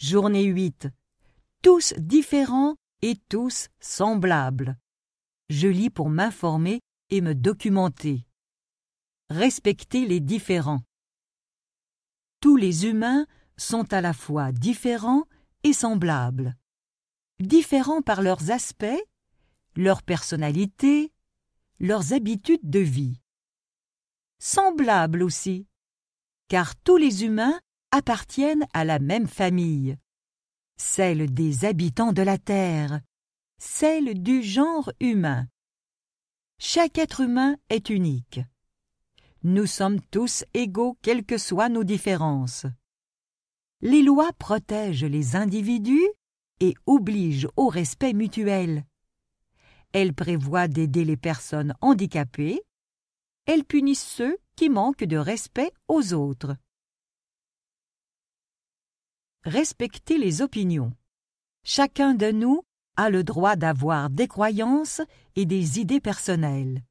Journée 8. Tous différents et tous semblables. Je lis pour m'informer et me documenter. Respecter les différents. Tous les humains sont à la fois différents et semblables. Différents par leurs aspects, leurs personnalités, leurs habitudes de vie. Semblables aussi, car tous les humains appartiennent à la même famille, celle des habitants de la Terre, celle du genre humain. Chaque être humain est unique. Nous sommes tous égaux quelles que soient nos différences. Les lois protègent les individus et obligent au respect mutuel. Elles prévoient d'aider les personnes handicapées. Elles punissent ceux qui manquent de respect aux autres. Respecter les opinions. Chacun de nous a le droit d'avoir des croyances et des idées personnelles.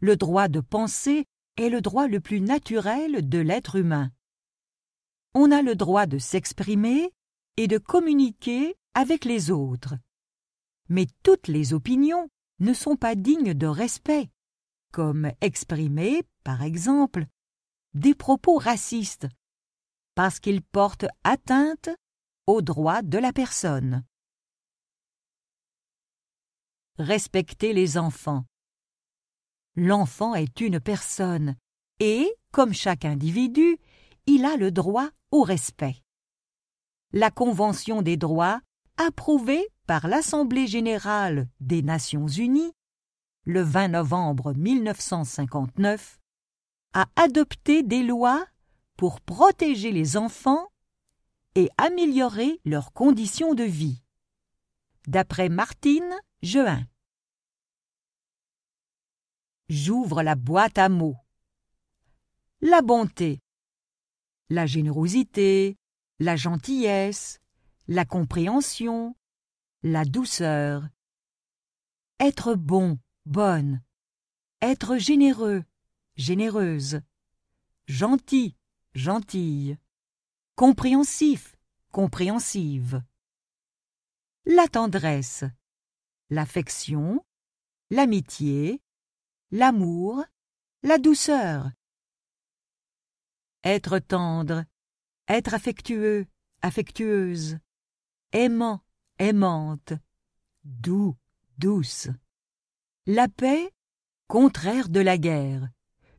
Le droit de penser est le droit le plus naturel de l'être humain. On a le droit de s'exprimer et de communiquer avec les autres. Mais toutes les opinions ne sont pas dignes de respect, comme exprimer, par exemple, des propos racistes parce qu'il porte atteinte aux droits de la personne. Respecter les enfants. L'enfant est une personne et, comme chaque individu, il a le droit au respect. La Convention des droits, approuvée par l'Assemblée générale des Nations unies le 20 novembre 1959, a adopté des lois pour protéger les enfants et améliorer leurs conditions de vie. D'après Martine Jeun. J'ouvre la boîte à mots. La bonté, la générosité, la gentillesse, la compréhension, la douceur. Être bon, bonne. Être généreux, généreuse. Gentil, gentille. Compréhensif, compréhensive. La tendresse, l'affection, l'amitié, l'amour, la douceur. Être tendre, être affectueux, affectueuse, aimant, aimante, doux, douce. La paix, contraire de la guerre.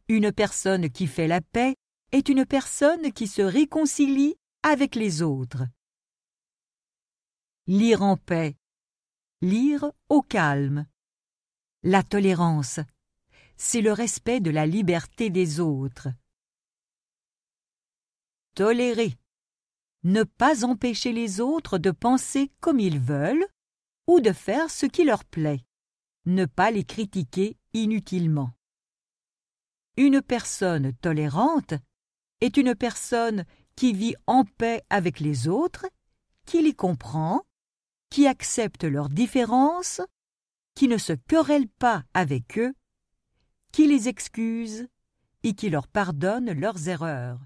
Une personne qui fait la paix est une personne qui se réconcilie avec les autres. Lire en paix. Lire au calme. La tolérance. C'est le respect de la liberté des autres. Tolérer. Ne pas empêcher les autres de penser comme ils veulent ou de faire ce qui leur plaît. Ne pas les critiquer inutilement. Une personne tolérante est une personne qui vit en paix avec les autres, qui les comprend, qui accepte leurs différences, qui ne se querelle pas avec eux, qui les excuse et qui leur pardonne leurs erreurs.